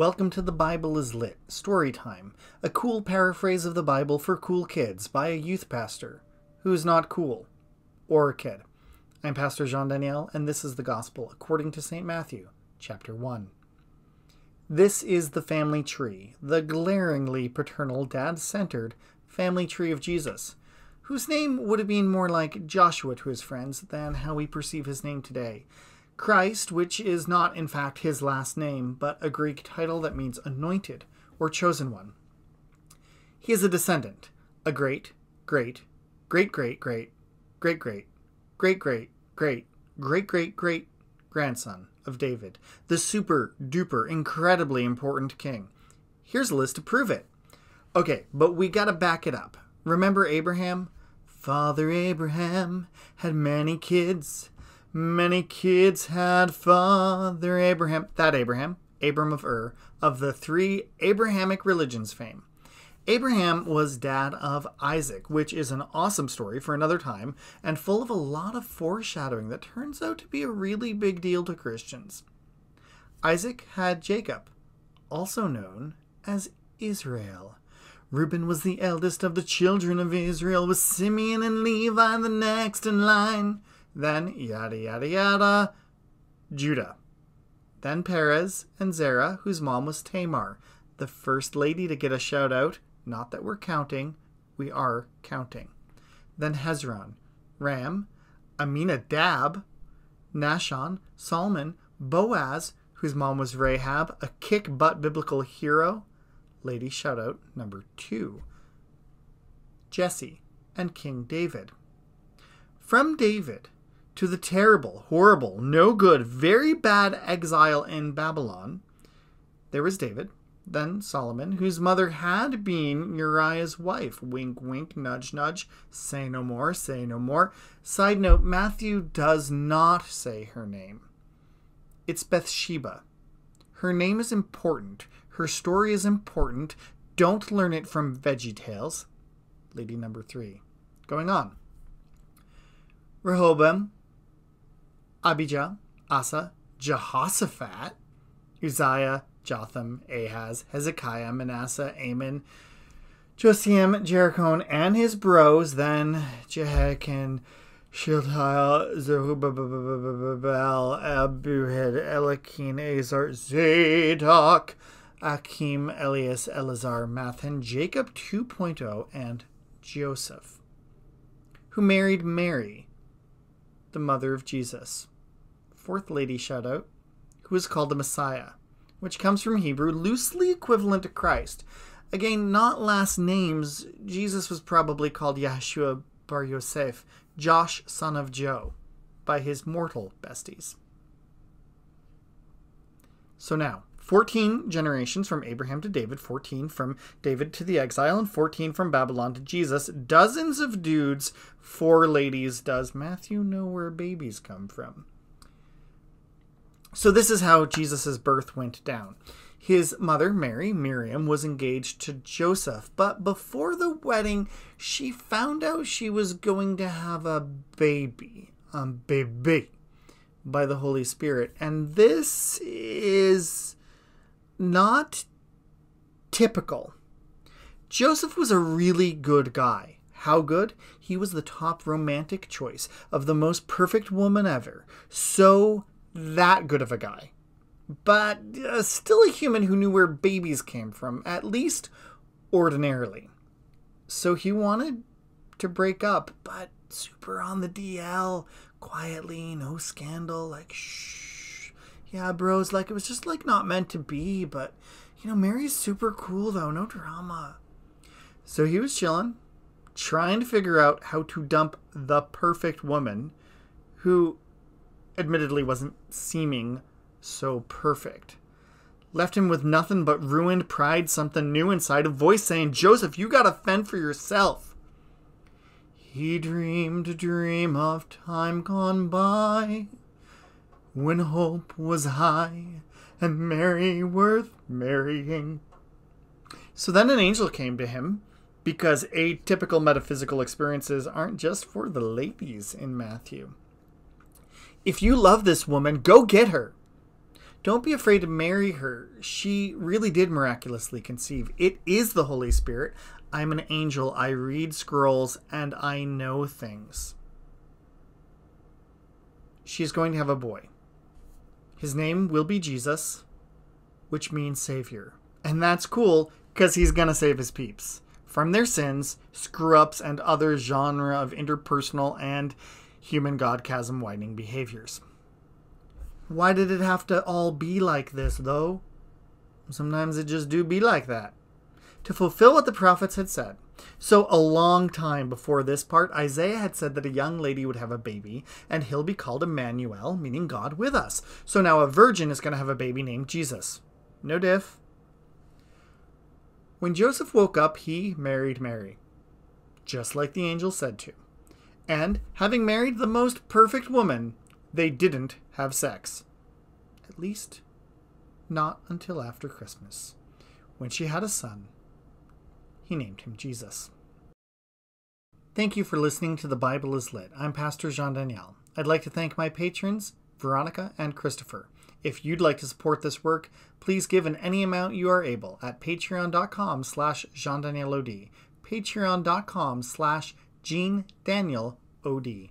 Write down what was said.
Welcome to The Bible is Lit, Storytime, a cool paraphrase of the Bible for cool kids by a youth pastor who's not cool or a kid. I'm Pastor Jean Daniel, and this is the Gospel according to St. Matthew, chapter 1. This is the family tree, the glaringly paternal, dad centered family tree of Jesus, whose name would have been more like Joshua to his friends than how we perceive his name today. Christ, which is not in fact his last name, but a Greek title that means anointed or chosen one. He is a descendant, a great, great, great, great, great, great, great, great, great, great, great, great, great grandson of David, the super duper incredibly important king. Here's a list to prove it. Okay, but we gotta back it up. Remember Abraham? Father Abraham had many kids. Many kids had Father Abraham, that Abraham, Abram of Ur, of the three Abrahamic religions fame. Abraham was dad of Isaac, which is an awesome story for another time and full of a lot of foreshadowing that turns out to be a really big deal to Christians. Isaac had Jacob, also known as Israel. Reuben was the eldest of the children of Israel, with Simeon and Levi the next in line. Then, yada, yada, yada, Judah. Then Perez and Zerah, whose mom was Tamar, the first lady to get a shout out. Not that we're counting, we are counting. Then Hezron, Ram, Aminadab, Nashon, Solomon, Boaz, whose mom was Rahab, a kick butt biblical hero. Lady shout out number two. Jesse and King David. From David, to the terrible, horrible, no good, very bad exile in Babylon, there was David, then Solomon, whose mother had been Uriah's wife. Wink, wink, nudge, nudge. Say no more, say no more. Side note Matthew does not say her name. It's Bathsheba. Her name is important. Her story is important. Don't learn it from Veggie Tales. Lady number three. Going on. Rehoboam Abijah, Asa, Jehoshaphat, Uzziah, Jotham, Ahaz, Hezekiah, Manasseh, Amon, Josiah, Jericho, and his bros, then Jehoiakim, Shiltiel, Zerubbabel, Abuhid, Elikin, Azar, Zadok, Akim, Elias, Eleazar, Mathan, Jacob 2.0, and Joseph, who married Mary, the mother of Jesus. Fourth lady shoutout, who is called the Messiah, which comes from Hebrew, loosely equivalent to Christ. Again, not last names, Jesus was probably called Yahshua bar Yosef, Josh son of Joe, by his mortal besties. So now, 14 generations from Abraham to David, 14 from David to the exile, and 14 from Babylon to Jesus. Dozens of dudes, four ladies. Does Matthew know where babies come from? So, this is how Jesus' birth went down. His mother, Mary, Miriam, was engaged to Joseph, but before the wedding, she found out she was going to have a baby. A baby by the Holy Spirit. And this is not typical. Joseph was a really good guy. How good? He was the top romantic choice of the most perfect woman ever. So that good of a guy. But uh, still a human who knew where babies came from, at least ordinarily. So he wanted to break up, but super on the DL, quietly, no scandal, like shh yeah, bros, like it was just like not meant to be, but you know, Mary's super cool though, no drama. So he was chilling, trying to figure out how to dump the perfect woman who admittedly wasn't seeming so perfect. Left him with nothing but ruined pride, something new inside a voice saying, Joseph, you gotta fend for yourself. He dreamed a dream of time gone by when hope was high and Mary worth marrying. So then an angel came to him because atypical metaphysical experiences aren't just for the ladies in Matthew. If you love this woman, go get her. Don't be afraid to marry her. She really did miraculously conceive. It is the Holy Spirit. I'm an angel. I read scrolls and I know things. She's going to have a boy. His name will be Jesus, which means Savior. And that's cool because he's going to save his peeps from their sins, screw ups, and other genre of interpersonal and human god chasm widening behaviors. Why did it have to all be like this, though? Sometimes it just do be like that to fulfill what the prophets had said. So, a long time before this part, Isaiah had said that a young lady would have a baby, and he'll be called Emmanuel, meaning God with us. So now a virgin is going to have a baby named Jesus. No diff. When Joseph woke up, he married Mary, just like the angel said to. And, having married the most perfect woman, they didn't have sex. At least, not until after Christmas, when she had a son he named him Jesus. Thank you for listening to The Bible is Lit. I'm Pastor Jean Daniel. I'd like to thank my patrons, Veronica and Christopher. If you'd like to support this work, please give in any amount you are able at patreon.com slash jeandanielod, patreon.com slash jean daniel od.